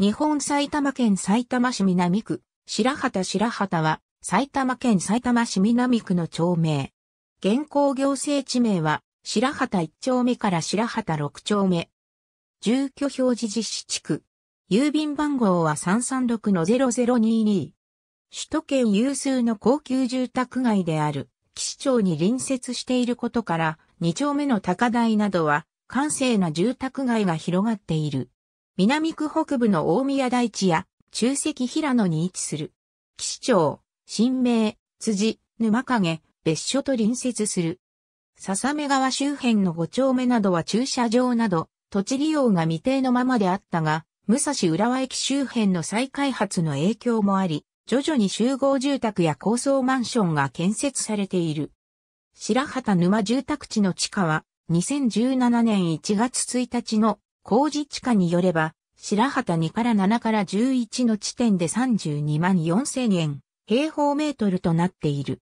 日本埼玉県埼玉市南区、白畑白畑は、埼玉県埼玉市南区の町名。現行行政地名は、白畑1丁目から白畑6丁目。住居表示実施地区。郵便番号は336-0022。首都圏有数の高級住宅街である、岸町に隣接していることから、2丁目の高台などは、閑静な住宅街が広がっている。南区北部の大宮台地や中石平野に位置する。岸町、新名、辻、沼影、別所と隣接する。笹目川周辺の5丁目などは駐車場など、土地利用が未定のままであったが、武蔵浦和駅周辺の再開発の影響もあり、徐々に集合住宅や高層マンションが建設されている。白畑沼住宅地の地下は、2017年1月1日の工事地下によれば、白畑2から7から11の地点で32万4000円、平方メートルとなっている。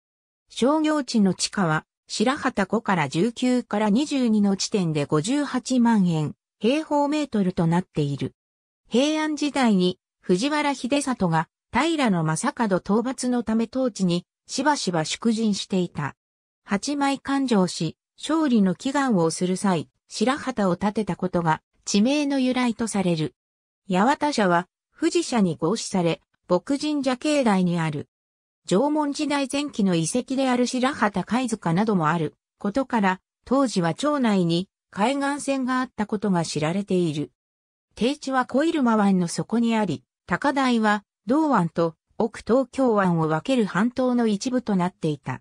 商業地の地下は、白畑5から19から22の地点で58万円、平方メートルとなっている。平安時代に藤原秀里が平の正門討伐のため当地にしばしば祝人していた。八枚勘定し、勝利の祈願をする際、白旗を立てたことが地名の由来とされる。八幡社は、富士社に合祀され、牧神社境内にある。縄文時代前期の遺跡である白旗貝塚などもあることから、当時は町内に海岸線があったことが知られている。定地は小入間湾の底にあり、高台は道湾と奥東京湾を分ける半島の一部となっていた。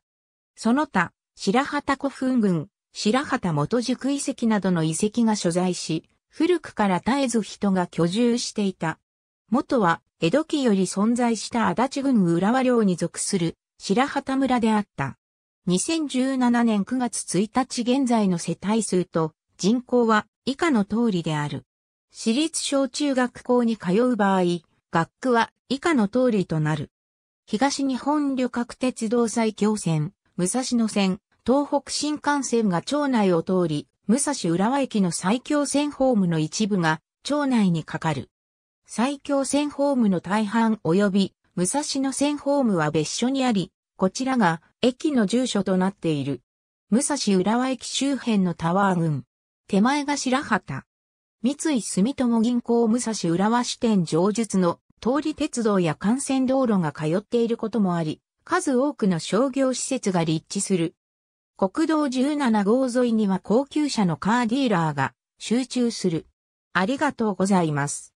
その他、白旗古墳群、白旗元宿遺跡などの遺跡が所在し、古くから絶えず人が居住していた。元は江戸期より存在した足立郡浦和領に属する白旗村であった。2017年9月1日現在の世帯数と人口は以下の通りである。私立小中学校に通う場合、学区は以下の通りとなる。東日本旅客鉄道最強線、武蔵野線、東北新幹線が町内を通り、武蔵浦和駅の埼京線ホームの一部が町内にかかる。埼京線ホームの大半及び武蔵野線ホームは別所にあり、こちらが駅の住所となっている。武蔵浦和駅周辺のタワー群。手前が白旗。三井住友銀行武蔵浦和支店上述の通り鉄道や幹線道路が通っていることもあり、数多くの商業施設が立地する国道17号沿いには高級車のカーディーラーが集中する。ありがとうございます。